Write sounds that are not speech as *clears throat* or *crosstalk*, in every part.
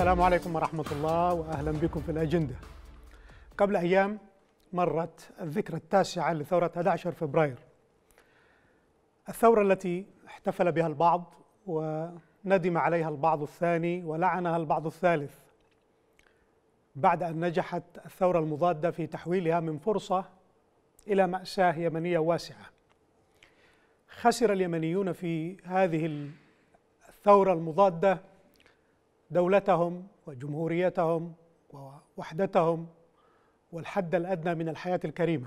السلام عليكم ورحمة الله وأهلا بكم في الأجندة قبل أيام مرت الذكرى التاسعة لثورة 11 فبراير الثورة التي احتفل بها البعض وندم عليها البعض الثاني ولعنها البعض الثالث بعد أن نجحت الثورة المضادة في تحويلها من فرصة إلى مأساة يمنية واسعة خسر اليمنيون في هذه الثورة المضادة دولتهم وجمهوريتهم ووحدتهم والحد الادنى من الحياه الكريمه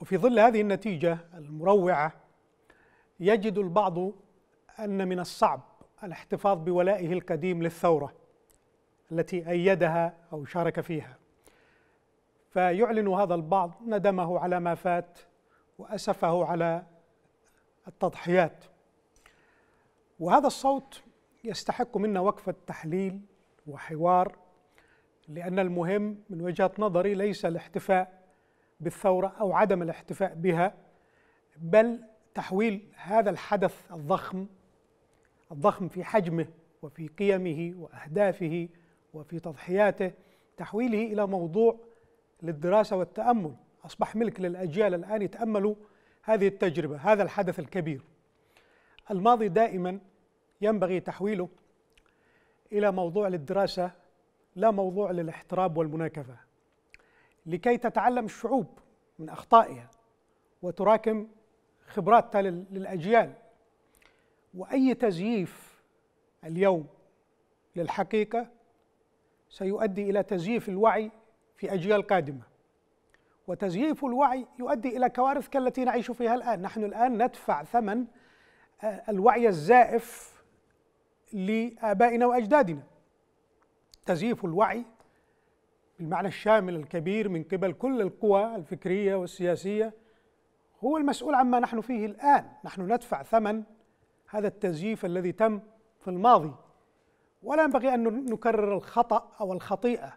وفي ظل هذه النتيجه المروعه يجد البعض ان من الصعب الاحتفاظ بولائه القديم للثوره التي ايدها او شارك فيها فيعلن هذا البعض ندمه على ما فات واسفه على التضحيات وهذا الصوت يستحق منا وقفة تحليل وحوار لأن المهم من وجهة نظري ليس الاحتفاء بالثورة أو عدم الاحتفاء بها بل تحويل هذا الحدث الضخم الضخم في حجمه وفي قيمه وأهدافه وفي تضحياته تحويله إلى موضوع للدراسة والتأمل أصبح ملك للأجيال الآن يتأملوا هذه التجربة هذا الحدث الكبير الماضي دائما ينبغي تحويله إلى موضوع للدراسة لا موضوع للاحتراب والمناكفة لكي تتعلم الشعوب من أخطائها وتراكم خبراتها للأجيال وأي تزييف اليوم للحقيقة سيؤدي إلى تزييف الوعي في أجيال قادمة وتزييف الوعي يؤدي إلى كوارث كالتي نعيش فيها الآن نحن الآن ندفع ثمن آه، الوعي الزائف لآبائنا وأجدادنا تزييف الوعي بالمعنى الشامل الكبير من قبل كل القوى الفكرية والسياسية هو المسؤول عما نحن فيه الآن نحن ندفع ثمن هذا التزييف الذي تم في الماضي ولا ينبغي أن نكرر الخطأ أو الخطيئة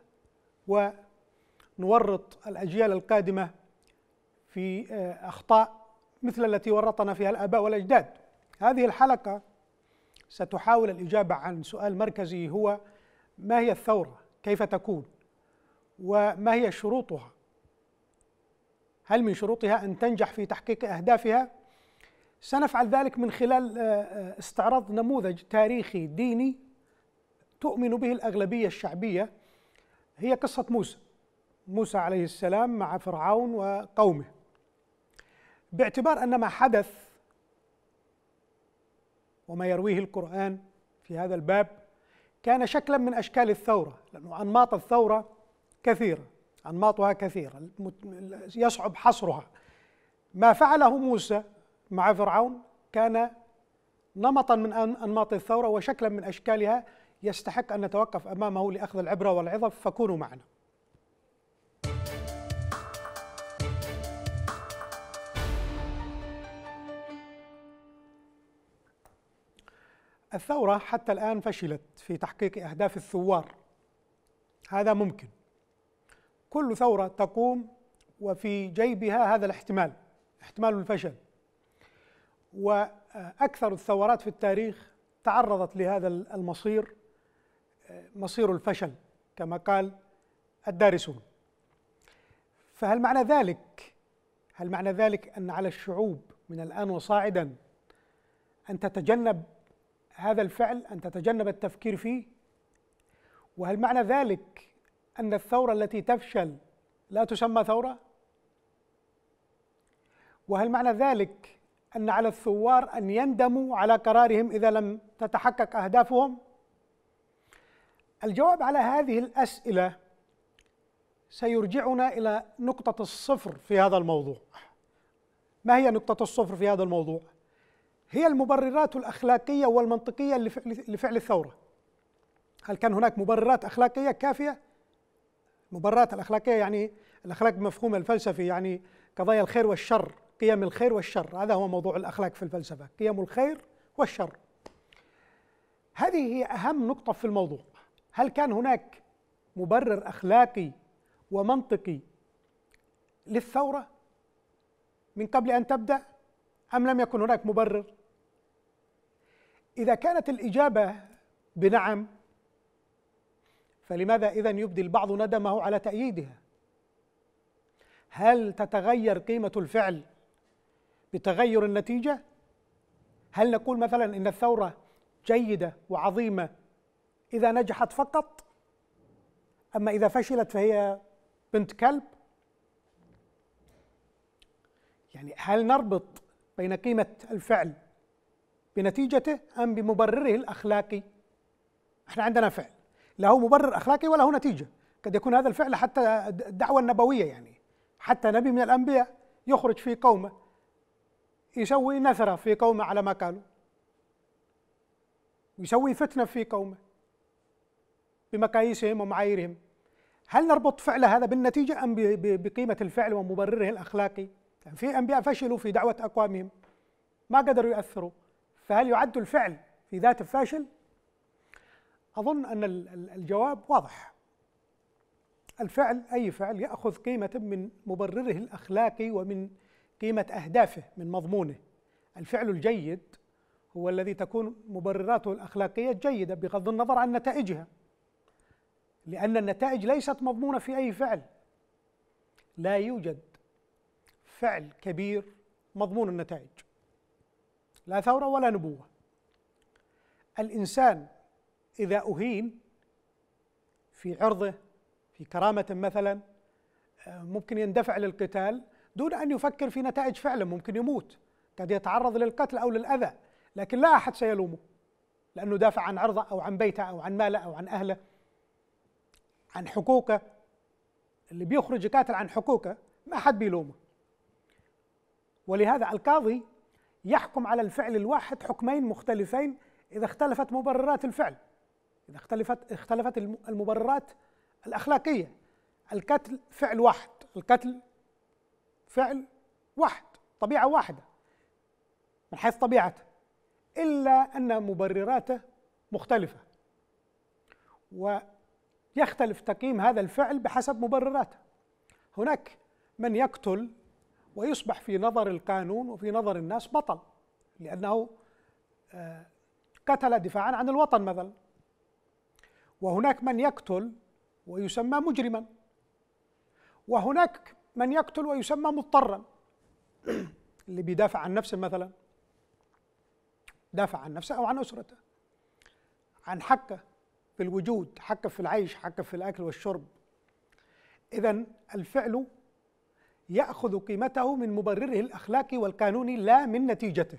ونورط الأجيال القادمة في آه، أخطاء مثل التي ورطنا فيها الآباء والأجداد هذه الحلقة ستحاول الإجابة عن سؤال مركزي هو ما هي الثورة؟ كيف تكون؟ وما هي شروطها؟ هل من شروطها أن تنجح في تحقيق أهدافها؟ سنفعل ذلك من خلال آه، آه، استعراض نموذج تاريخي ديني تؤمن به الأغلبية الشعبية هي قصة موسى موسى عليه السلام مع فرعون وقومه باعتبار أن ما حدث وما يرويه القرآن في هذا الباب كان شكلا من أشكال الثورة لأنه أنماط الثورة كثيرة أنماطها كثيرة يصعب حصرها ما فعله موسى مع فرعون كان نمطا من أنماط الثورة وشكلا من أشكالها يستحق أن نتوقف أمامه لأخذ العبرة والعظة فكونوا معنا الثورة حتى الآن فشلت في تحقيق أهداف الثوار هذا ممكن كل ثورة تقوم وفي جيبها هذا الاحتمال احتمال الفشل وأكثر الثورات في التاريخ تعرضت لهذا المصير مصير الفشل كما قال الدارسون فهل معنى ذلك هل معنى ذلك أن على الشعوب من الآن وصاعدا أن تتجنب هذا الفعل أن تتجنب التفكير فيه وهل معنى ذلك أن الثورة التي تفشل لا تسمى ثورة وهل معنى ذلك أن على الثوار أن يندموا على قرارهم إذا لم تتحقق أهدافهم الجواب على هذه الأسئلة سيرجعنا إلى نقطة الصفر في هذا الموضوع ما هي نقطة الصفر في هذا الموضوع؟ هي المبررات الأخلاقية والمنطقية لفعل الثورة هل كان هناك مبررات أخلاقية كافية؟ المبررات الأخلاقية يعني الأخلاق بمفهوم الفلسفي يعني قضايا الخير والشر قيم الخير والشر هذا هو موضوع الأخلاق في الفلسفة قيم الخير والشر هذه هي أهم نقطة في الموضوع هل كان هناك مبرر أخلاقي ومنطقي للثورة من قبل أن تبدأ أم لم يكن هناك مبرر إذا كانت الإجابة بنعم فلماذا إذا يبدي البعض ندمه على تأييدها؟ هل تتغير قيمة الفعل بتغير النتيجة؟ هل نقول مثلا إن الثورة جيدة وعظيمة إذا نجحت فقط؟ أما إذا فشلت فهي بنت كلب؟ يعني هل نربط بين قيمة الفعل بنتيجته أم بمبرره الأخلاقي احنا عندنا فعل لا هو مبرر أخلاقي ولا هو نتيجة قد يكون هذا الفعل حتى الدعوة النبوية يعني حتى نبي من الأنبياء يخرج في قومه يسوي نثرة في قومه على ما قالوا ويسوي فتنة في قومه بمقاييسهم ومعاييرهم هل نربط فعل هذا بالنتيجة أم بقيمة الفعل ومبرره الأخلاقي يعني في أنبياء فشلوا في دعوة أقوامهم ما قدروا يؤثروا فهل يعد الفعل في ذاته فاشل؟ أظن أن الجواب واضح الفعل أي فعل يأخذ قيمة من مبرره الأخلاقي ومن قيمة أهدافه من مضمونه الفعل الجيد هو الذي تكون مبرراته الأخلاقية جيدة بغض النظر عن نتائجها لأن النتائج ليست مضمونة في أي فعل لا يوجد فعل كبير مضمون النتائج لا ثورة ولا نبوة الإنسان إذا أهين في عرضه في كرامة مثلا آه، ممكن يندفع للقتال دون أن يفكر في نتائج فعلا ممكن يموت قد يتعرض للقتل أو للأذى لكن لا أحد سيلومه لأنه دافع عن عرضه أو عن بيته أو عن ماله أو عن أهله عن حقوقه اللي بيخرج يقاتل عن حقوقه ما حد بيلومه ولهذا القاضي يحكم على الفعل الواحد حكمين مختلفين إذا اختلفت مبررات الفعل إذا اختلفت اختلفت المبررات الأخلاقية القتل فعل واحد القتل فعل واحد طبيعة واحدة من حيث طبيعته إلا أن مبرراته مختلفة ويختلف تقييم هذا الفعل بحسب مبرراته هناك من يقتل ويصبح في نظر القانون وفي نظر الناس بطل لأنه آه، قتل دفاعا عن الوطن مثلا وهناك من يقتل ويسمى مجرما وهناك من يقتل ويسمى مضطرا *clears throat* اللي بيدافع عن نفسه مثلا دافع عن نفسه أو عن أسرته عن حقه في الوجود حقه في العيش حقه في الأكل والشرب إذا الفعل يأخذ قيمته من مبرره الأخلاقي والقانوني لا من نتيجته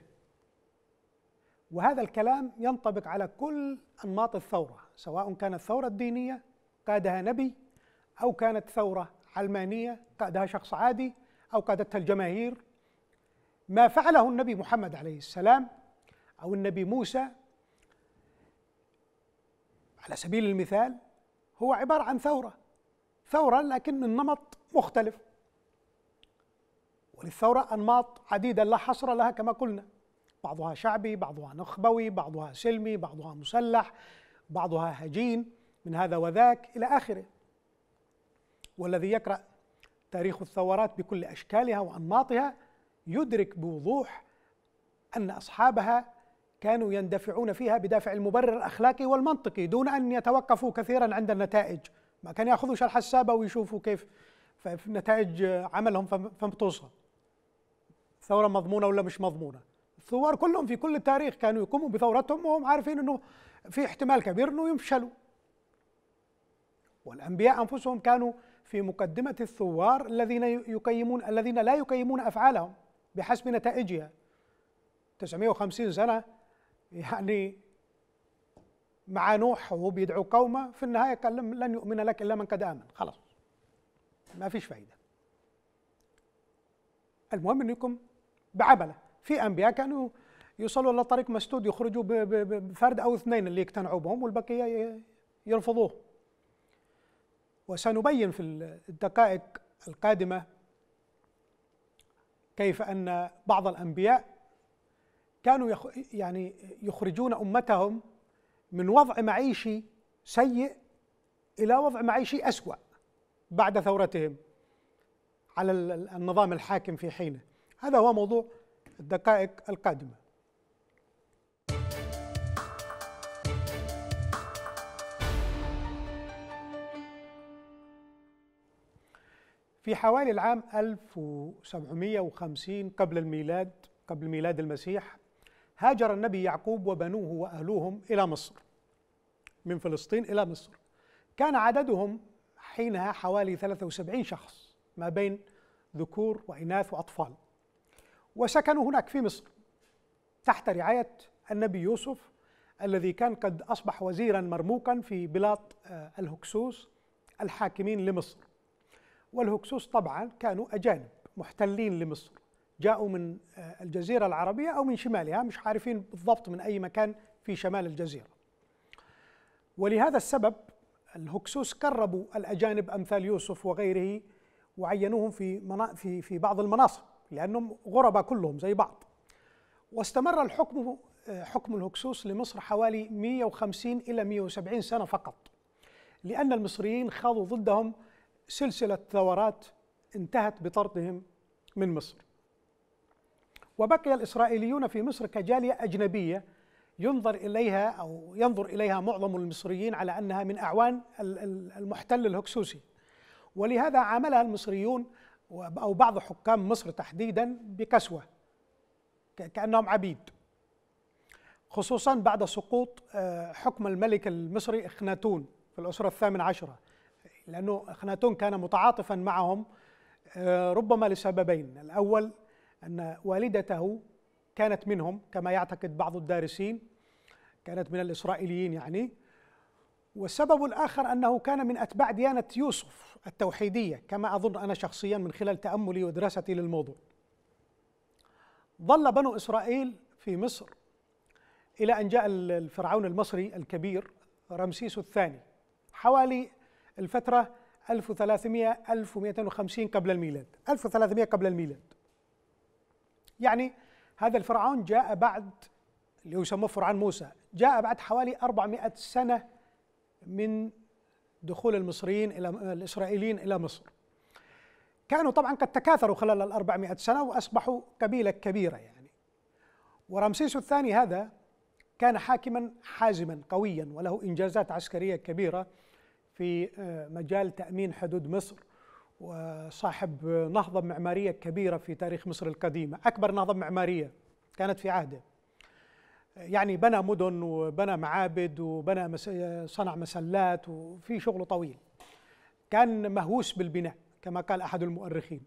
وهذا الكلام ينطبق على كل أنماط الثورة سواء كانت ثورة دينية قادها نبي أو كانت ثورة علمانية قادها شخص عادي أو قادتها الجماهير ما فعله النبي محمد عليه السلام أو النبي موسى على سبيل المثال هو عبارة عن ثورة ثورة لكن النمط مختلف وللثورة أنماط عديدة لا حصر لها كما قلنا بعضها شعبي بعضها نخبوي بعضها سلمي بعضها مسلح بعضها هجين من هذا وذاك إلى آخره والذي يقرأ تاريخ الثورات بكل أشكالها وأنماطها يدرك بوضوح أن أصحابها كانوا يندفعون فيها بدافع المبرر الأخلاقي والمنطقي دون أن يتوقفوا كثيرا عند النتائج ما كان يأخذوا شرح السابة ويشوفوا كيف نتائج عملهم فمتوصل ثوره مضمونه ولا مش مضمونه الثوار كلهم في كل التاريخ كانوا يقوموا بثورتهم وهم عارفين انه في احتمال كبير انه يفشلوا والانبياء انفسهم كانوا في مقدمه الثوار الذين يقيمون الذين لا يقيمون افعالهم بحسب نتائجها 950 سنه يعني مع نوح وهو بيدعو قومه في النهايه قال لن يؤمن لك الا من قد امن خلاص ما فيش فايده المهم انكم بعبله في انبياء كانوا يوصلوا الى طريق مسدود يخرجوا بفرد او اثنين اللي يقتنعوا بهم والبقيه يرفضوه وسنبين في الدقائق القادمه كيف ان بعض الانبياء كانوا يعني يخرجون امتهم من وضع معيشي سيء الى وضع معيشي اسوا بعد ثورتهم على النظام الحاكم في حينه هذا هو موضوع الدقائق القادمة في حوالي العام 1750 قبل الميلاد قبل ميلاد المسيح هاجر النبي يعقوب وبنوه وأهلوهم إلى مصر من فلسطين إلى مصر كان عددهم حينها حوالي 73 شخص ما بين ذكور وإناث وأطفال وسكنوا هناك في مصر تحت رعاية النبي يوسف الذي كان قد أصبح وزيرا مرموقا في بلاط آه، الهكسوس الحاكمين لمصر والهكسوس طبعا كانوا أجانب محتلين لمصر جاءوا من آه، الجزيرة العربية أو من شمالها مش عارفين بالضبط من أي مكان في شمال الجزيرة ولهذا السبب الهكسوس كربوا الأجانب أمثال يوسف وغيره وعينوهم في, في, في بعض المناصب لأنهم غرباء كلهم زي بعض واستمر الحكم آه، حكم الهكسوس لمصر حوالي 150 إلى 170 سنة فقط لأن المصريين خاضوا ضدهم سلسلة ثورات انتهت بطردهم من مصر وبقي الإسرائيليون في مصر كجالية أجنبية ينظر إليها أو ينظر إليها معظم المصريين على أنها من أعوان المحتل الهكسوسي ولهذا عاملها المصريون أو بعض حكام مصر تحديدا بكسوة كأنهم عبيد خصوصا بعد سقوط آه، حكم الملك المصري إخناتون في الأسرة الثامن عشرة لأنه إخناتون كان متعاطفا معهم آه، ربما لسببين الأول أن والدته كانت منهم كما يعتقد بعض الدارسين كانت من الإسرائيليين يعني والسبب الآخر أنه كان من أتباع ديانة يوسف التوحيدية كما أظن أنا شخصيا من خلال تأملي ودراستي للموضوع ظل بنو إسرائيل في مصر إلى أن جاء الفرعون المصري الكبير رمسيس الثاني حوالي الفترة 1300 1250 قبل الميلاد 1300 قبل الميلاد يعني هذا الفرعون جاء بعد اللي يسموه فرعون موسى جاء بعد حوالي 400 سنة من دخول المصريين إلى الإسرائيليين إلى مصر كانوا طبعا قد تكاثروا خلال الأربعمائة سنة وأصبحوا قبيلة كبيرة يعني ورمسيس الثاني هذا كان حاكما حازما قويا وله إنجازات عسكرية كبيرة في آه، مجال تأمين حدود مصر وصاحب نهضة معمارية كبيرة في تاريخ مصر القديمة أكبر نهضة معمارية كانت في عهده يعني بنى مدن وبنى معابد وبنى صنع مسلات وفي شغل طويل كان مهووس بالبناء كما قال أحد المؤرخين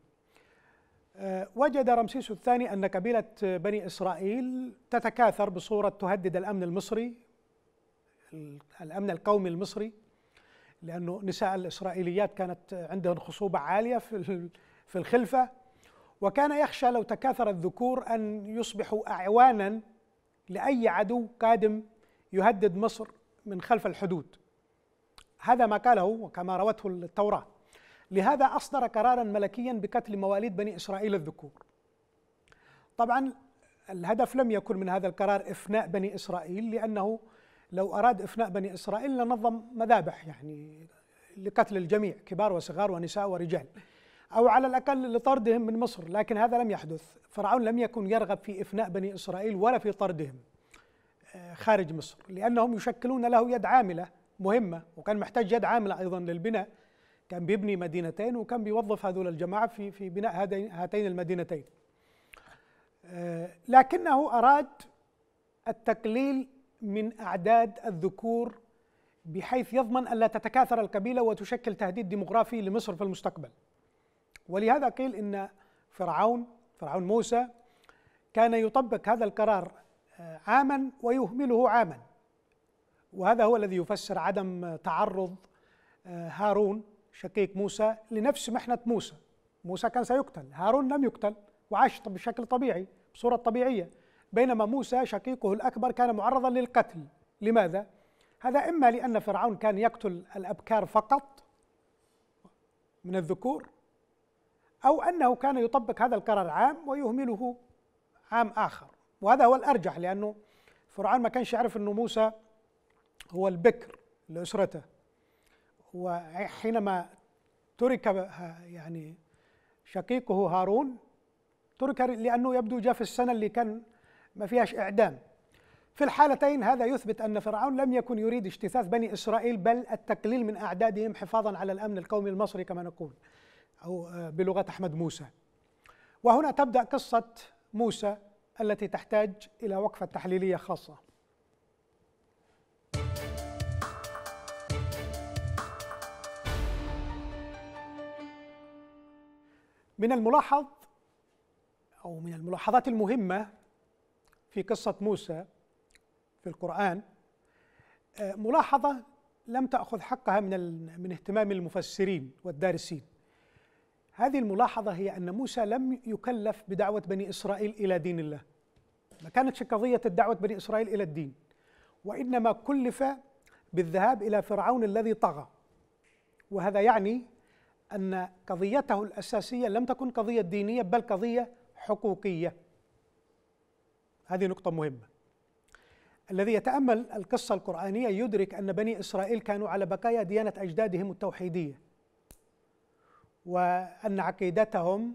آه، وجد رمسيس الثاني أن قبيلة بني إسرائيل تتكاثر بصورة تهدد الأمن المصري الأمن القومي المصري لأنه نساء الإسرائيليات كانت عندهن خصوبة عالية في في الخلفة وكان يخشى لو تكاثر الذكور أن يصبحوا أعوانا لأي عدو قادم يهدد مصر من خلف الحدود هذا ما قاله وكما روته التوراة لهذا أصدر قرارا ملكيا بقتل مواليد بني إسرائيل الذكور طبعا الهدف لم يكن من هذا القرار إفناء بني إسرائيل لأنه لو أراد إفناء بني إسرائيل لنظم مذابح يعني لقتل الجميع كبار وصغار ونساء ورجال أو على الأقل لطردهم من مصر لكن هذا لم يحدث فرعون لم يكن يرغب في إفناء بني إسرائيل ولا في طردهم آه، خارج مصر لأنهم يشكلون له يد عاملة مهمة وكان محتاج يد عاملة أيضا للبناء كان بيبني مدينتين وكان بيوظف هذول الجماعة في في بناء هاتين المدينتين آه، لكنه أراد التقليل من أعداد الذكور بحيث يضمن ألا تتكاثر القبيلة وتشكل تهديد ديمغرافي لمصر في المستقبل ولهذا قيل ان فرعون فرعون موسى كان يطبق هذا القرار آه، عاما ويهمله عاما وهذا هو الذي يفسر عدم تعرض آه، هارون شقيق موسى لنفس محنة موسى موسى كان سيقتل هارون لم يقتل وعاش بشكل طبيعي بصورة طبيعية بينما موسى شقيقه الأكبر كان معرضا للقتل لماذا؟ هذا إما لأن فرعون كان يقتل الأبكار فقط من الذكور أو أنه كان يطبق هذا القرار عام ويهمله عام آخر وهذا هو الأرجح لأنه فرعون ما كانش يعرف أنه موسى هو البكر لأسرته وحينما ترك يعني شقيقه هارون ترك لأنه يبدو جاء في السنة اللي كان ما فيهاش إعدام في الحالتين هذا يثبت أن فرعون لم يكن يريد اجتثاث بني إسرائيل بل التقليل من أعدادهم حفاظا على الأمن القومي المصري كما نقول أو آه، بلغة أحمد موسى وهنا تبدأ قصة موسى التي تحتاج إلى وقفة تحليلية خاصة من الملاحظ أو من الملاحظات المهمة في قصة موسى في القرآن آه، ملاحظة لم تأخذ حقها من من اهتمام المفسرين والدارسين هذه الملاحظة هي أن موسى لم يكلف بدعوة بني إسرائيل إلى دين الله ما كانتش قضية الدعوة بني إسرائيل إلى الدين وإنما كلف بالذهاب إلى فرعون الذي طغى وهذا يعني أن قضيته الأساسية لم تكن قضية دينية بل قضية حقوقية هذه نقطة مهمة الذي يتأمل القصة القرآنية يدرك أن بني إسرائيل كانوا على بقايا ديانة أجدادهم التوحيدية وأن عقيدتهم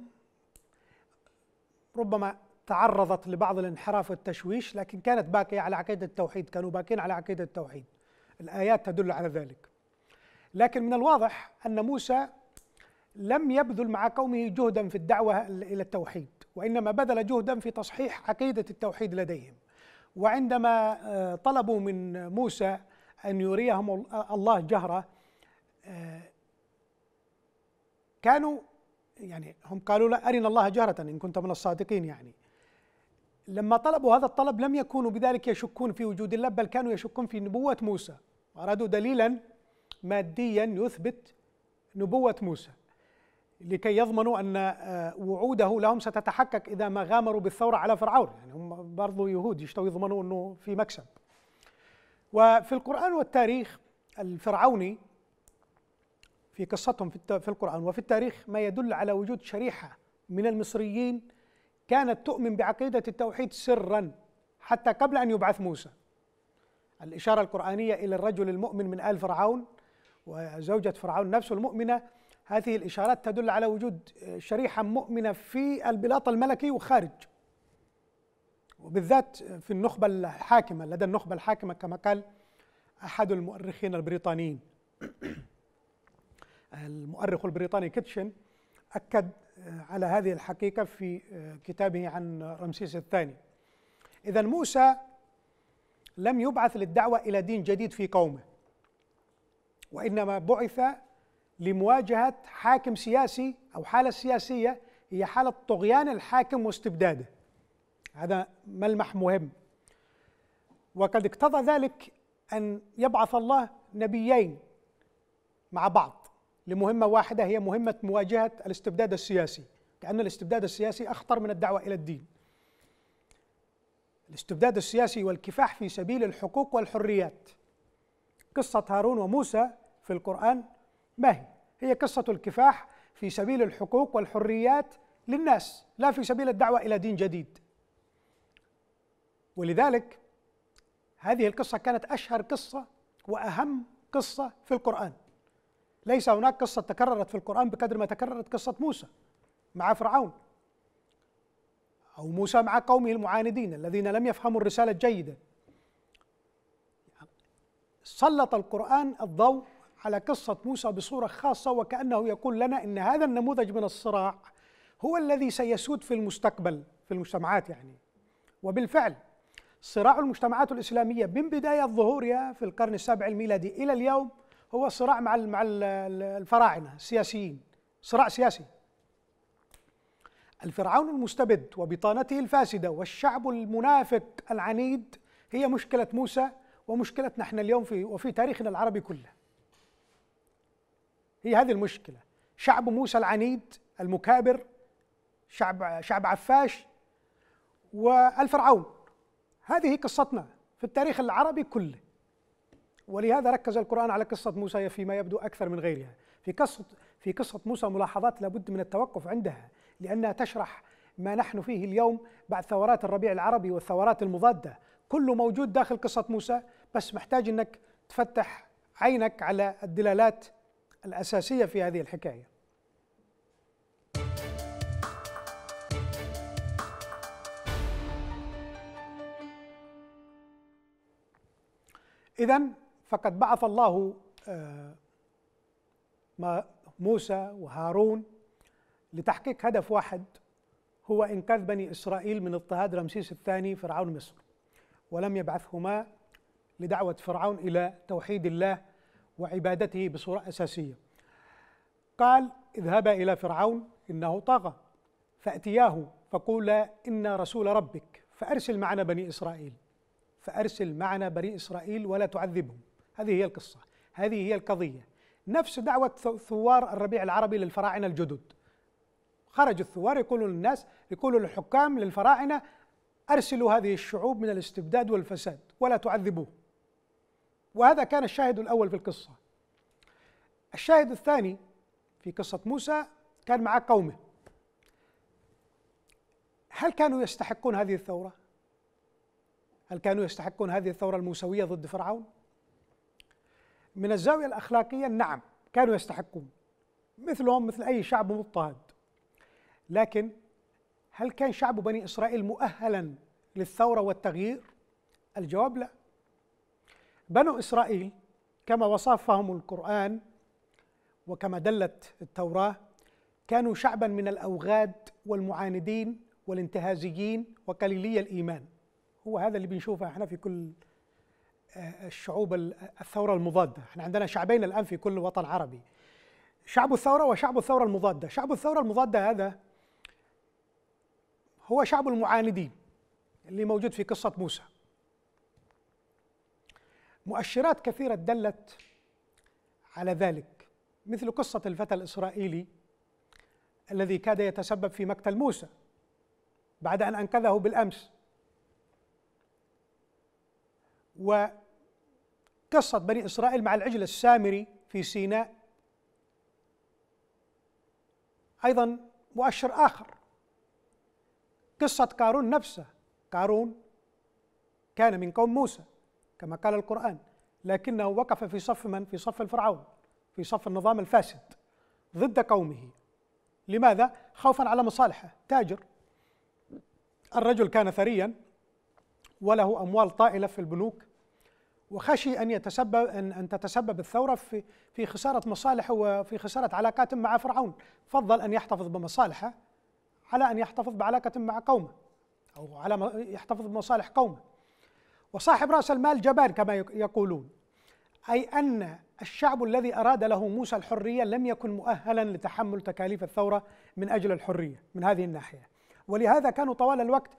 ربما تعرضت لبعض الانحراف والتشويش لكن كانت باقية على عقيدة التوحيد كانوا باقين على عقيدة التوحيد الآيات تدل على ذلك لكن من الواضح أن موسى لم يبذل مع قومه جهدا في الدعوة إلى التوحيد وإنما بذل جهدا في تصحيح عقيدة التوحيد لديهم وعندما آه، طلبوا من موسى أن يريهم الله جهرة آه، كانوا يعني هم قالوا لا أرنا الله جهرة إن كنت من الصادقين يعني لما طلبوا هذا الطلب لم يكونوا بذلك يشكون في وجود الله بل كانوا يشكون في نبوة موسى أرادوا دليلا ماديا يثبت نبوة موسى لكي يضمنوا أن آه، وعوده لهم ستتحقق إذا ما غامروا بالثورة على فرعون يعني هم برضو يهود يشتوا يضمنوا أنه في مكسب وفي القرآن والتاريخ الفرعوني في قصتهم في, في القرآن وفي التاريخ ما يدل على وجود شريحة من المصريين كانت تؤمن بعقيدة التوحيد سرا حتى قبل أن يبعث موسى الإشارة القرآنية إلى الرجل المؤمن من آل فرعون وزوجة فرعون نفسه المؤمنة هذه الإشارات تدل على وجود شريحة مؤمنة في البلاط الملكي وخارج وبالذات في النخبة الحاكمة لدى النخبة الحاكمة كما قال أحد المؤرخين البريطانيين المؤرخ البريطاني كيتشن أكد آه، على هذه الحقيقة في آه، كتابه عن رمسيس الثاني إذا موسى لم يبعث للدعوة إلى دين جديد في قومه وإنما بعث لمواجهة حاكم سياسي أو حالة سياسية هي حالة طغيان الحاكم واستبداده هذا ملمح مهم وقد اقتضى ذلك أن يبعث الله نبيين مع بعض لمهمة واحدة هي مهمة مواجهة الاستبداد السياسي كأن الاستبداد السياسي أخطر من الدعوة إلى الدين الاستبداد السياسي والكفاح في سبيل الحقوق والحريات قصة هارون وموسى في القرآن ما هي؟ هي قصة الكفاح في سبيل الحقوق والحريات للناس لا في سبيل الدعوة إلى دين جديد ولذلك هذه القصة كانت أشهر قصة وأهم قصة في القرآن ليس هناك قصة تكررت في القرآن بقدر ما تكررت قصة موسى مع فرعون أو موسى مع قومه المعاندين الذين لم يفهموا الرسالة جيدا سلط القرآن الضوء على قصة موسى بصورة خاصة وكأنه يقول لنا إن هذا النموذج من الصراع هو الذي سيسود في المستقبل في المجتمعات يعني وبالفعل صراع المجتمعات الإسلامية من بداية ظهورها في القرن السابع الميلادي إلى اليوم هو صراع مع مع الفراعنه السياسيين صراع سياسي الفرعون المستبد وبطانته الفاسده والشعب المنافق العنيد هي مشكله موسى ومشكله نحن اليوم في وفي تاريخنا العربي كله هي هذه المشكله شعب موسى العنيد المكابر شعب شعب عفاش والفرعون هذه قصتنا في التاريخ العربي كله ولهذا ركز القرآن على قصة موسى فيما يبدو أكثر من غيرها في قصة, في قصة موسى ملاحظات لابد من التوقف عندها لأنها تشرح ما نحن فيه اليوم بعد ثورات الربيع العربي والثورات المضادة كله موجود داخل قصة موسى بس محتاج أنك تفتح عينك على الدلالات الأساسية في هذه الحكاية إذا فقد بعث الله آه، موسى وهارون لتحقيق هدف واحد هو إنقاذ بني إسرائيل من اضطهاد رمسيس الثاني فرعون مصر ولم يبعثهما لدعوة فرعون إلى توحيد الله وعبادته بصورة أساسية قال اذهبا إلى فرعون إنه طغى فأتياه فقولا ان رسول ربك فأرسل معنا بني إسرائيل فأرسل معنا بني إسرائيل ولا تعذبهم هذه هي القصة هذه هي القضية نفس دعوة ثوار الربيع العربي للفراعنة الجدد خرج الثوار يقولوا للناس يقولوا للحكام للفراعنة أرسلوا هذه الشعوب من الاستبداد والفساد ولا تعذبوه وهذا كان الشاهد الأول في القصة الشاهد الثاني في قصة موسى كان مع قومه هل كانوا يستحقون هذه الثورة؟ هل كانوا يستحقون هذه الثورة الموسوية ضد فرعون؟ من الزاوية الأخلاقية نعم كانوا يستحقون مثلهم مثل أي شعب مضطهد لكن هل كان شعب بني إسرائيل مؤهلا للثورة والتغيير؟ الجواب لا بنو إسرائيل كما وصفهم القرآن وكما دلت التوراة كانوا شعبا من الأوغاد والمعاندين والانتهازيين وقليلي الإيمان هو هذا اللي بنشوفه احنا في كل الشعوب الثورة المضادة احنا عندنا شعبين الآن في كل وطن عربي شعب الثورة وشعب الثورة المضادة شعب الثورة المضادة هذا هو شعب المعاندين اللي موجود في قصة موسى مؤشرات كثيرة دلت على ذلك مثل قصة الفتى الإسرائيلي الذي كاد يتسبب في مقتل موسى بعد أن أنقذه بالأمس وقصة بني إسرائيل مع العجل السامري في سيناء أيضا مؤشر آخر قصة قارون نفسه قارون كان من قوم موسى كما قال القرآن لكنه وقف في صف من؟ في صف الفرعون في صف النظام الفاسد ضد قومه لماذا؟ خوفا على مصالحه تاجر الرجل كان ثريا وله أموال طائلة في البنوك وخشي ان يتسبب ان ان تتسبب الثوره في في خساره مصالحه وفي خساره علاقات مع فرعون، فضل ان يحتفظ بمصالحه على ان يحتفظ بعلاقه مع قومه او على يحتفظ بمصالح قومه. وصاحب راس المال جبان كما يقولون. اي ان الشعب الذي اراد له موسى الحريه لم يكن مؤهلا لتحمل تكاليف الثوره من اجل الحريه من هذه الناحيه. ولهذا كانوا طوال الوقت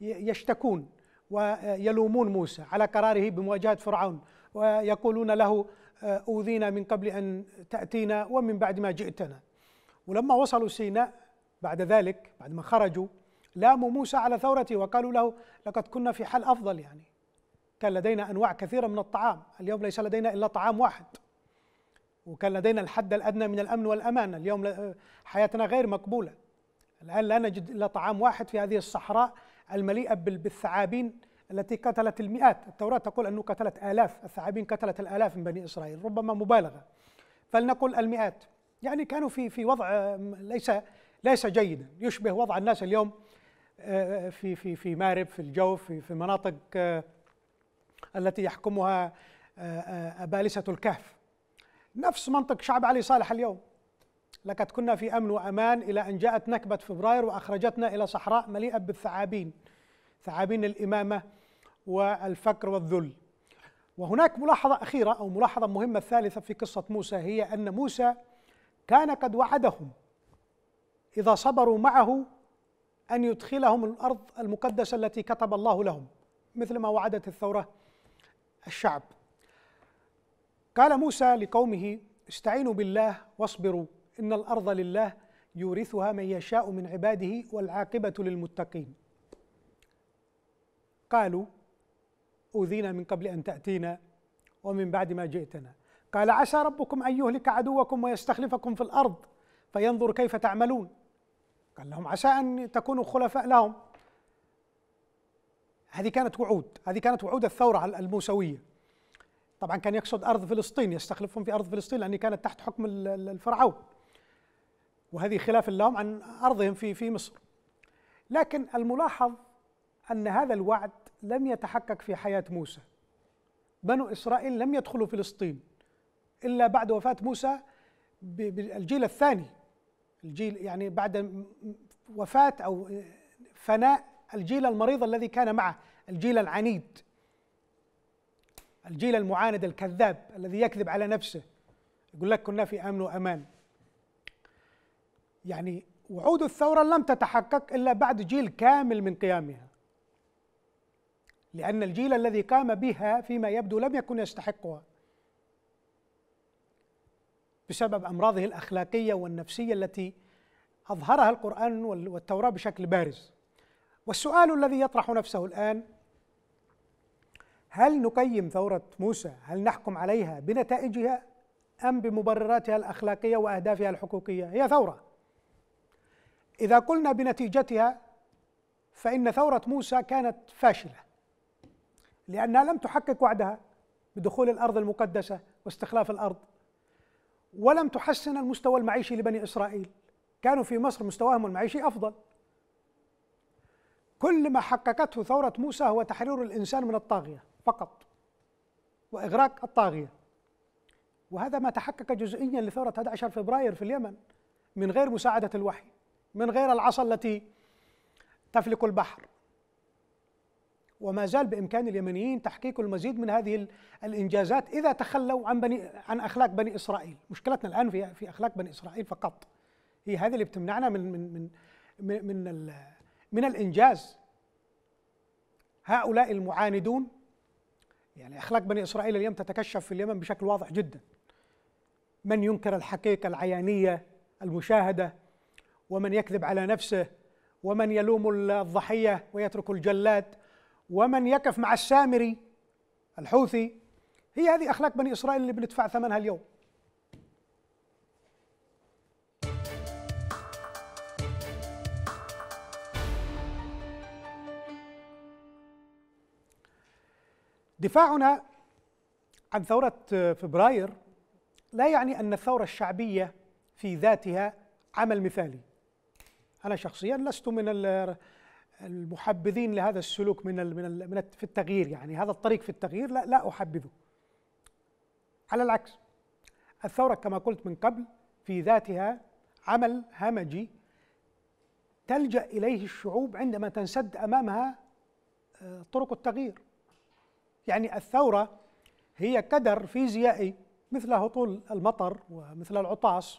يشتكون ويلومون موسى على قراره بمواجهة فرعون ويقولون له آه، أوذينا من قبل أن تأتينا ومن بعد ما جئتنا ولما وصلوا سيناء بعد ذلك بعد ما خرجوا لاموا موسى على ثورته وقالوا له لقد كنا في حال أفضل يعني كان لدينا أنواع كثيرة من الطعام اليوم ليس لدينا إلا طعام واحد وكان لدينا الحد الأدنى من الأمن والأمان اليوم حياتنا غير مقبولة الآن لا نجد إلا طعام واحد في هذه الصحراء المليئة بالثعابين التي قتلت المئات التوراة تقول أنه قتلت آلاف الثعابين قتلت الآلاف من بني إسرائيل ربما مبالغة فلنقل المئات يعني كانوا في في وضع ليس ليس جيدا يشبه وضع الناس اليوم آه، في في في مارب في الجو في في مناطق آه، التي يحكمها آه، أبالسة الكهف نفس منطق شعب علي صالح اليوم لقد كنا في أمن وأمان إلى أن جاءت نكبة فبراير وأخرجتنا إلى صحراء مليئة بالثعابين ثعابين الإمامة والفقر والذل وهناك ملاحظة أخيرة أو ملاحظة مهمة الثالثة في قصة موسى هي أن موسى كان قد وعدهم إذا صبروا معه أن يدخلهم الأرض المقدسة التي كتب الله لهم مثل ما وعدت الثورة الشعب قال موسى لقومه استعينوا بالله واصبروا إن الأرض لله يورثها من يشاء من عباده والعاقبة للمتقين قالوا أوذينا من قبل أن تأتينا ومن بعد ما جئتنا قال عسى ربكم أن يهلك عدوكم ويستخلفكم في الأرض فينظر كيف تعملون قال لهم عسى أن تكونوا خلفاء لهم هذه كانت وعود هذه كانت وعود الثورة الموسوية طبعا كان يقصد أرض فلسطين يستخلفهم في أرض فلسطين لأن كانت تحت حكم الفرعون وهذه خلاف لهم عن أرضهم في في مصر لكن الملاحظ أن هذا الوعد لم يتحقق في حياة موسى بنو إسرائيل لم يدخلوا فلسطين إلا بعد وفاة موسى بالجيل الثاني الجيل يعني بعد وفاة أو فناء الجيل المريض الذي كان معه الجيل العنيد الجيل المعاند الكذاب الذي يكذب على نفسه يقول لك كنا في امن وامان يعني وعود الثورة لم تتحقق إلا بعد جيل كامل من قيامها لأن الجيل الذي قام بها فيما يبدو لم يكن يستحقها بسبب أمراضه الأخلاقية والنفسية التي أظهرها القرآن والتوراة بشكل بارز والسؤال الذي يطرح نفسه الآن هل نقيم ثورة موسى هل نحكم عليها بنتائجها أم بمبرراتها الأخلاقية وأهدافها الحقوقية هي ثورة إذا قلنا بنتيجتها فإن ثورة موسى كانت فاشلة لأنها لم تحقق وعدها بدخول الأرض المقدسة واستخلاف الأرض ولم تحسن المستوى المعيشي لبني إسرائيل كانوا في مصر مستواهم المعيشي أفضل كل ما حققته ثورة موسى هو تحرير الإنسان من الطاغية فقط وإغراق الطاغية وهذا ما تحقق جزئيا لثورة 11 فبراير في اليمن من غير مساعدة الوحي من غير العصا التي تفلك البحر وما زال بامكان اليمنيين تحقيق المزيد من هذه الانجازات اذا تخلوا عن بني عن اخلاق بني اسرائيل، مشكلتنا الان في في اخلاق بني اسرائيل فقط. هي هذه اللي بتمنعنا من من من من من, من الانجاز. هؤلاء المعاندون يعني اخلاق بني اسرائيل اليوم تتكشف في اليمن بشكل واضح جدا. من ينكر الحقيقه العيانيه المشاهده ومن يكذب على نفسه ومن يلوم الضحيه ويترك الجلاد ومن يقف مع السامري الحوثي هي هذه اخلاق بني اسرائيل اللي بندفع ثمنها اليوم دفاعنا عن ثورة فبراير لا يعني أن الثورة الشعبية في ذاتها عمل مثالي أنا شخصيا لست من المحبذين لهذا السلوك من من, من في التغيير يعني هذا الطريق في التغيير لا لا احبذه. على العكس الثوره كما قلت من قبل في ذاتها عمل همجي تلجا اليه الشعوب عندما تنسد امامها آه، طرق التغيير. يعني الثوره هي كدر فيزيائي مثل هطول المطر ومثل العطاس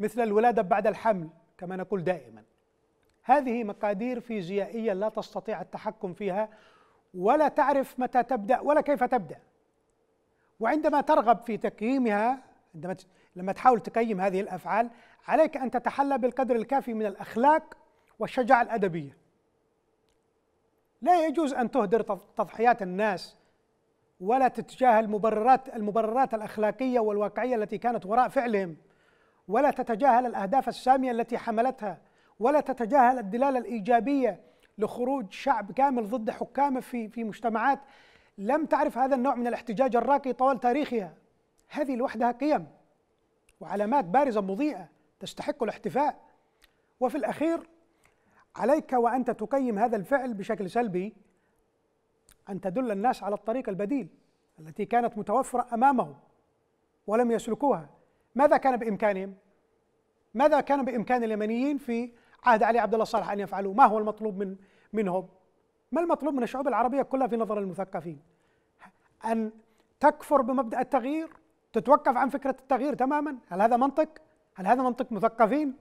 ومثل الولاده بعد الحمل كما نقول دائما هذه مقادير فيزيائيه لا تستطيع التحكم فيها ولا تعرف متى تبدا ولا كيف تبدا وعندما ترغب في تقييمها عندما لما تحاول تقيم هذه الافعال عليك ان تتحلى بالقدر الكافي من الاخلاق والشجاعه الادبيه لا يجوز ان تهدر تضحيات الناس ولا تتجاهل مبررات المبررات الاخلاقيه والواقعيه التي كانت وراء فعلهم ولا تتجاهل الأهداف السامية التي حملتها ولا تتجاهل الدلالة الإيجابية لخروج شعب كامل ضد حكامه في في مجتمعات لم تعرف هذا النوع من الاحتجاج الراقي طوال تاريخها هذه لوحدها قيم وعلامات بارزة مضيئة تستحق الاحتفاء وفي الأخير عليك وأنت تقيم هذا الفعل بشكل سلبي أن تدل الناس على الطريق البديل التي كانت متوفرة أمامهم ولم يسلكوها ماذا كان بامكانهم؟ ماذا كان بامكان اليمنيين في عهد علي عبد الله صالح ان يفعلوا؟ ما هو المطلوب من منهم؟ ما المطلوب من الشعوب العربيه كلها في نظر المثقفين؟ ان تكفر بمبدا التغيير، تتوقف عن فكره التغيير تماما، هل هذا منطق؟ هل هذا منطق مثقفين؟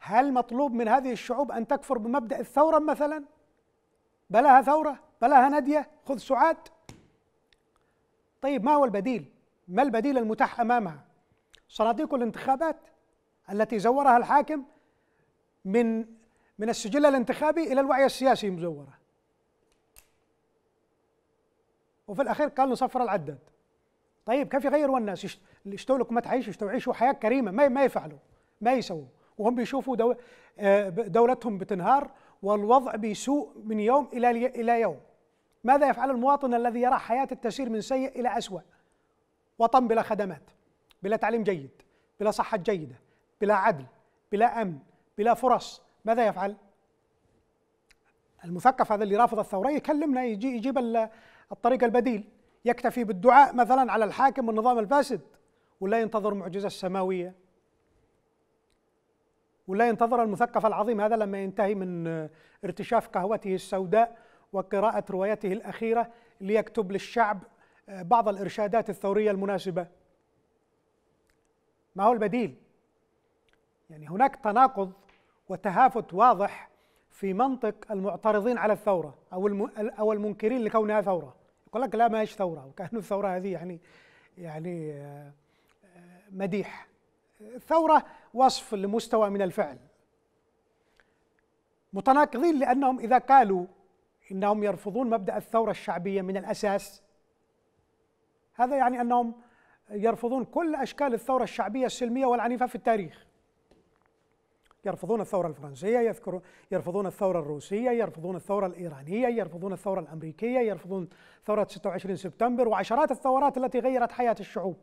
هل مطلوب من هذه الشعوب ان تكفر بمبدا الثوره مثلا؟ بلاها ثوره، بلاها نديه، خذ سعاد. طيب ما هو البديل؟ ما البديل المتاح امامها؟ صناديق الانتخابات التي زورها الحاكم من من السجل الانتخابي الى الوعي السياسي مزوره وفي الاخير قال صفر العداد طيب كيف يغيروا الناس يشتوا لكم ما تعيشوا يشتوا يعيشوا حياه كريمه ما ما يفعلوا ما يسووا وهم بيشوفوا آه، دولتهم بتنهار والوضع بيسوء من يوم الى الى يوم ماذا يفعل المواطن الذي يرى حياته تسير من سيء الى اسوء وطن بلا خدمات بلا تعليم جيد بلا صحة جيدة بلا عدل بلا أمن بلا فرص ماذا يفعل؟ المثقف هذا اللي رافض الثورة يكلمنا يجي يجيب الطريق البديل يكتفي بالدعاء مثلا على الحاكم والنظام الفاسد ولا ينتظر معجزة السماوية ولا ينتظر المثقف العظيم هذا لما ينتهي من ارتشاف قهوته السوداء وقراءة روايته الأخيرة ليكتب للشعب آه، بعض الإرشادات الثورية المناسبة ما هو البديل يعني هناك تناقض وتهافت واضح في منطق المعترضين على الثوره او او المنكرين لكونها ثوره يقول لك لا ما هيش ثوره وكأنه الثوره هذه يعني يعني آه، مديح الثوره وصف لمستوى من الفعل متناقضين لانهم اذا قالوا انهم يرفضون مبدا الثوره الشعبيه من الاساس هذا يعني انهم يرفضون كل اشكال الثوره الشعبيه السلميه والعنيفه في التاريخ يرفضون الثورة الفرنسية يذكرون يرفضون الثورة الروسية يرفضون الثورة الإيرانية يرفضون الثورة الأمريكية يرفضون ثورة 26 سبتمبر وعشرات الثورات التي غيرت حياة الشعوب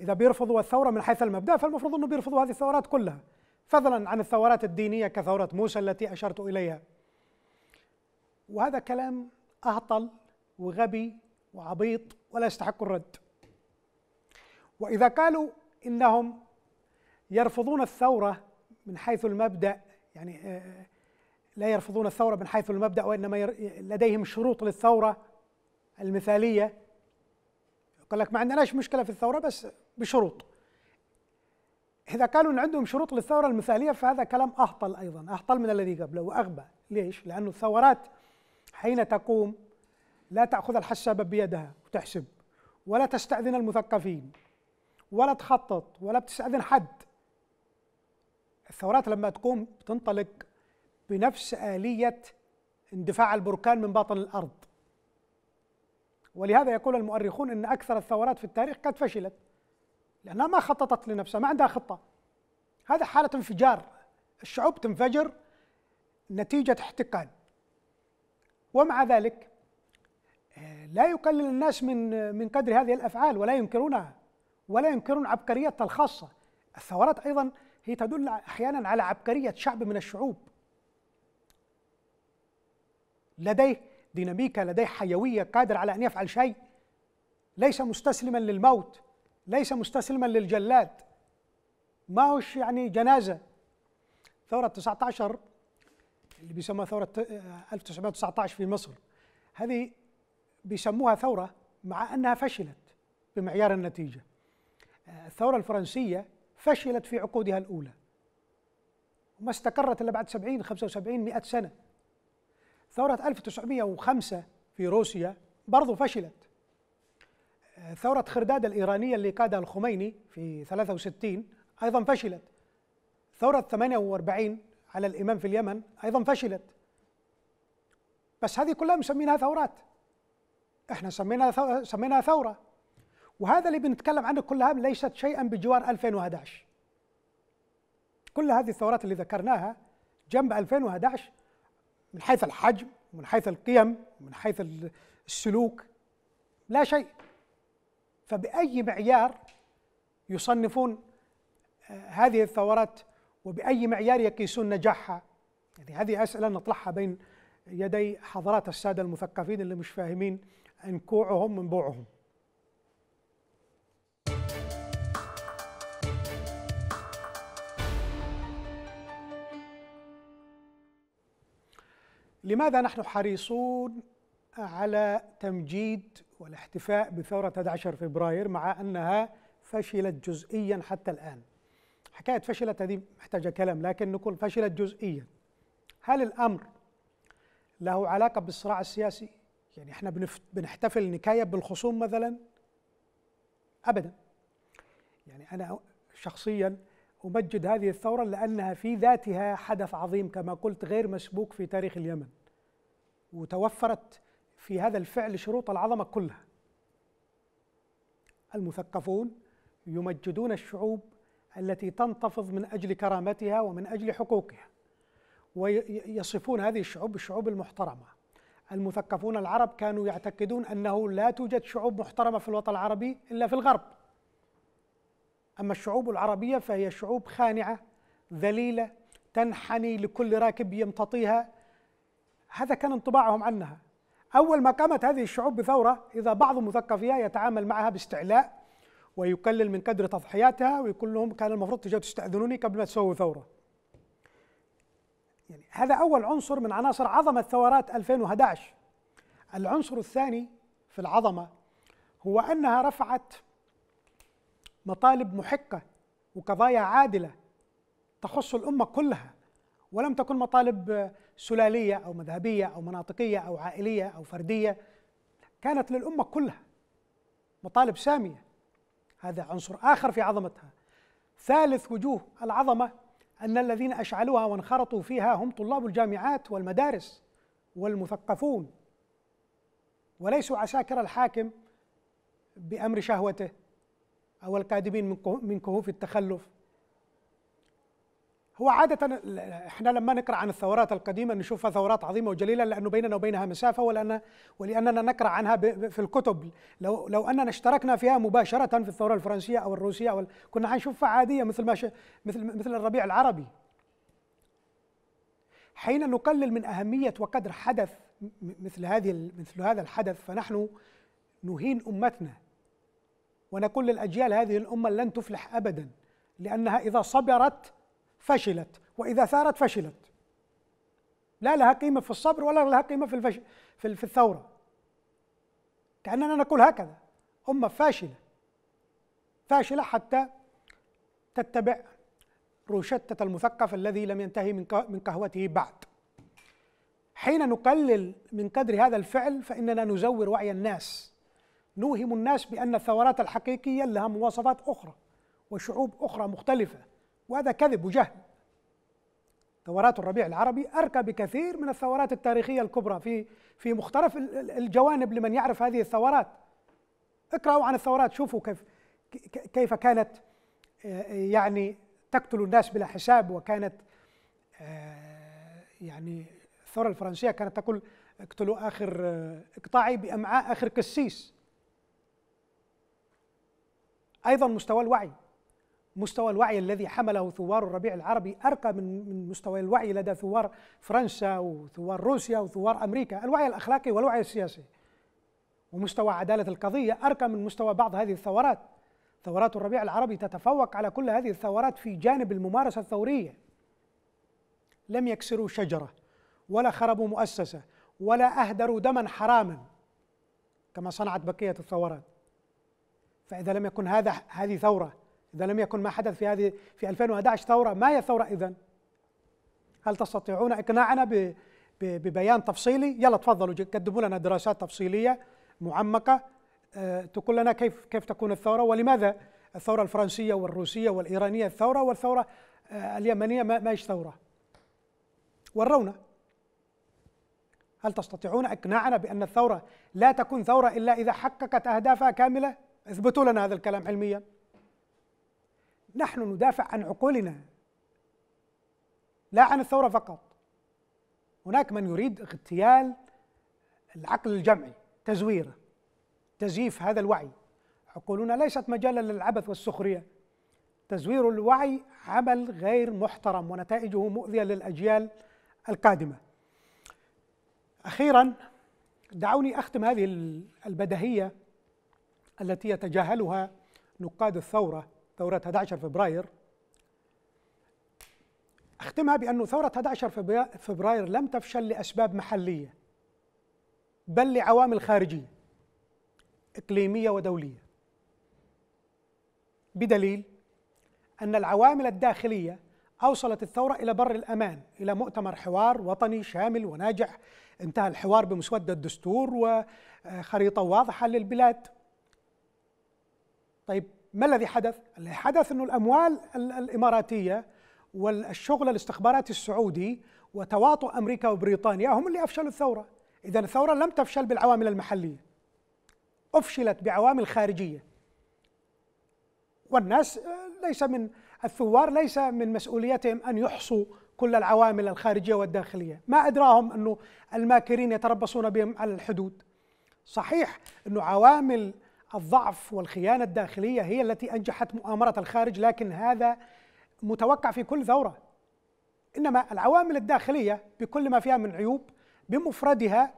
إذا بيرفضوا الثورة من حيث المبدأ فالمفروض أنه بيرفضوا هذه الثورات كلها فضلا عن الثورات الدينية كثورة موسى التي أشرت إليها وهذا كلام أهطل وغبي وعبيط ولا يستحق الرد واذا قالوا انهم يرفضون الثوره من حيث المبدا يعني آه، آه، لا يرفضون الثوره من حيث المبدا وانما لديهم شروط للثوره المثاليه يقول لك ما عندناش مشكله في الثوره بس بشروط إذا قالوا أن عندهم شروط للثورة المثالية فهذا كلام أهطل أيضا أهطل من الذي قبله وأغبى ليش؟ لأن الثورات حين تقوم لا تأخذ الحسابة بيدها وتحسب ولا تستأذن المثقفين ولا تخطط ولا بتستأذن حد الثورات لما تقوم بتنطلق بنفس آلية اندفاع البركان من باطن الأرض ولهذا يقول المؤرخون أن أكثر الثورات في التاريخ قد فشلت لأنها ما خططت لنفسها ما عندها خطة هذا حالة انفجار الشعوب تنفجر نتيجة احتقان ومع ذلك آه، لا يقلل الناس من من قدر هذه الافعال ولا ينكرونها ولا ينكرون عبقرية الخاصة الثورات أيضا هي تدل أحيانا على عبقرية شعب من الشعوب لديه ديناميكا لديه حيوية قادر على أن يفعل شيء ليس مستسلما للموت ليس مستسلما للجلاد ما هوش يعني جنازة ثورة 19 اللي بيسموها ثورة 1919 آه، في مصر هذه بيسموها ثورة مع أنها فشلت بمعيار النتيجة الثورة الفرنسية فشلت في عقودها الأولى وما استقرت إلا بعد 70 75 100 سنة ثورة 1905 في روسيا برضو فشلت ثورة خرداد الإيرانية اللي قادها الخميني في 63 أيضا فشلت ثورة 48 على الإمام في اليمن أيضا فشلت بس هذه كلها مسمينها ثورات احنا سميناها ثورة, سميناها ثورة وهذا اللي بنتكلم عنه كلها ليست شيئا بجوار 2011 كل هذه الثورات اللي ذكرناها جنب 2011 من حيث الحجم من حيث القيم من حيث السلوك لا شيء فبأي معيار يصنفون آه، هذه الثورات وبأي معيار يقيسون نجاحها يعني هذه أسئلة نطرحها بين يدي حضرات السادة المثقفين اللي مش فاهمين انكوعهم من بوعهم لماذا نحن حريصون على تمجيد والاحتفاء بثورة 11 فبراير مع أنها فشلت جزئيا حتى الآن حكاية فشلت هذه محتاجة كلام لكن نقول فشلت جزئيا هل الأمر له علاقة بالصراع السياسي يعني احنا بنحتفل نكاية بالخصوم مثلا أبدا يعني أنا شخصيا أمجد هذه الثورة لأنها في ذاتها حدث عظيم كما قلت غير مسبوق في تاريخ اليمن وتوفرت في هذا الفعل شروط العظمة كلها المثقفون يمجدون الشعوب التي تنتفض من أجل كرامتها ومن أجل حقوقها ويصفون هذه الشعوب بالشعوب المحترمة المثقفون العرب كانوا يعتقدون أنه لا توجد شعوب محترمة في الوطن العربي إلا في الغرب أما الشعوب العربية فهي شعوب خانعة ذليلة تنحني لكل راكب يمتطيها هذا كان انطباعهم عنها أول ما قامت هذه الشعوب بثورة إذا بعض مثقفيها يتعامل معها باستعلاء ويقلل من قدر تضحياتها ويقول لهم كان المفروض تجوا تستأذنوني قبل ما تسووا ثورة يعني هذا أول عنصر من عناصر عظمة ثورات 2011 العنصر الثاني في العظمة هو أنها رفعت مطالب محقة وقضايا عادلة تخص الأمة كلها ولم تكن مطالب سلالية أو مذهبية أو مناطقية أو عائلية أو فردية كانت للأمة كلها مطالب سامية هذا عنصر آخر في عظمتها ثالث وجوه العظمة أن الذين أشعلوها وانخرطوا فيها هم طلاب الجامعات والمدارس والمثقفون وليسوا عساكر الحاكم بأمر شهوته أو الكاذبين من كهوف التخلف هو عادة احنا لما نقرأ عن الثورات القديمة نشوفها ثورات عظيمة وجليلة لأنه بيننا وبينها مسافة ولأن ولأننا نقرأ عنها في الكتب لو لو أننا اشتركنا فيها مباشرة في الثورة الفرنسية أو الروسية أو كنا حنشوفها عادية مثل ما مثل مثل الربيع العربي حين نقلل من أهمية وقدر حدث مثل هذه مثل هذا الحدث فنحن نهين أمتنا ونقول للأجيال هذه الأمة لن تفلح أبدا لأنها إذا صبرت فشلت وإذا ثارت فشلت لا لها قيمة في الصبر ولا لها قيمة في الفش... في, في الثورة كأننا نقول هكذا أمة فاشلة فاشلة حتى تتبع روشتة المثقف الذي لم ينتهي من قهوته بعد حين نقلل من قدر هذا الفعل فإننا نزور وعي الناس نوهم الناس بأن الثورات الحقيقية لها مواصفات أخرى وشعوب أخرى مختلفة وهذا كذب وجهل ثورات الربيع العربي أرقى بكثير من الثورات التاريخية الكبرى في في مختلف الجوانب لمن يعرف هذه الثورات اقرأوا عن الثورات شوفوا كيف كيف كانت آه، يعني تقتل الناس بلا حساب وكانت آه، يعني الثورة الفرنسية كانت تقول اقتلوا آخر آه، اقطاعي بأمعاء آخر قسيس ايضا مستوى الوعي مستوى الوعي الذي حمله ثوار الربيع العربي ارقى من من مستوى الوعي لدى ثوار فرنسا وثوار روسيا وثوار امريكا، الوعي الاخلاقي والوعي السياسي. ومستوى عداله القضيه ارقى من مستوى بعض هذه الثورات. ثورات الربيع العربي تتفوق على كل هذه الثورات في جانب الممارسه الثوريه. لم يكسروا شجره ولا خربوا مؤسسه ولا اهدروا دما حراما كما صنعت بقيه الثورات. فإذا لم يكن هذا هذه ثورة إذا لم يكن ما حدث في هذه في 2011 ثورة ما هي ثورة إذا؟ هل تستطيعون إقناعنا ببيان تفصيلي؟ يلا تفضلوا قدموا لنا دراسات تفصيليه معمقه آه، تقول لنا كيف كيف تكون الثوره ولماذا الثوره الفرنسيه والروسيه والايرانيه الثوره والثوره آه، اليمنيه ما هيش ثوره. ورونا هل تستطيعون اقناعنا بان الثوره لا تكون ثوره الا اذا حققت اهدافها كامله؟ اثبتوا لنا هذا الكلام علميا نحن ندافع عن عقولنا لا عن الثورة فقط هناك من يريد اغتيال العقل الجمعي تزويره تزييف هذا الوعي عقولنا ليست مجالا للعبث والسخرية تزوير الوعي عمل غير محترم ونتائجه مؤذية للأجيال القادمة أخيرا دعوني أختم هذه البدهية التي يتجاهلها نقاد الثورة ثورة 11 فبراير أختمها بأن ثورة 11 فبراير لم تفشل لأسباب محلية بل لعوامل خارجية إقليمية ودولية بدليل أن العوامل الداخلية أوصلت الثورة إلى بر الأمان إلى مؤتمر حوار وطني شامل وناجح انتهى الحوار بمسودة الدستور وخريطة آه، واضحة للبلاد طيب ما الذي حدث؟ اللي حدث أنه الأموال الإماراتية والشغل الاستخباراتي السعودي وتواطؤ أمريكا وبريطانيا هم اللي أفشلوا الثورة إذا الثورة لم تفشل بالعوامل المحلية أفشلت بعوامل خارجية والناس آه، ليس من الثوار ليس من مسؤوليتهم أن يحصوا كل العوامل الخارجية والداخلية ما أدراهم أنه الماكرين يتربصون بهم على الحدود صحيح أنه عوامل الضعف والخيانة الداخلية هي التي أنجحت مؤامرة الخارج لكن هذا متوقع في كل ثورة إنما العوامل الداخلية بكل ما فيها من عيوب بمفردها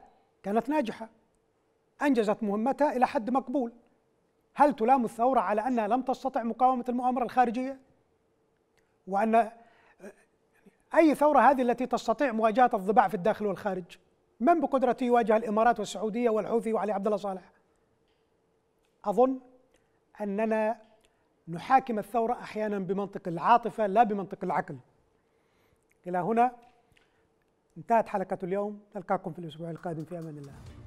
كانت ناجحة أنجزت مهمتها إلى حد مقبول هل تلام الثورة على أنها لم تستطع مقاومة المؤامرة الخارجية؟ وأن أي ثورة هذه التي تستطيع مواجهة الضباع في الداخل والخارج من بقدرته يواجه الإمارات والسعودية والحوثي وعلي عبد الله صالح أظن أننا نحاكم الثورة أحيانا بمنطق العاطفة لا بمنطق العقل إلى هنا انتهت حلقة اليوم نلقاكم في الأسبوع القادم في أمان الله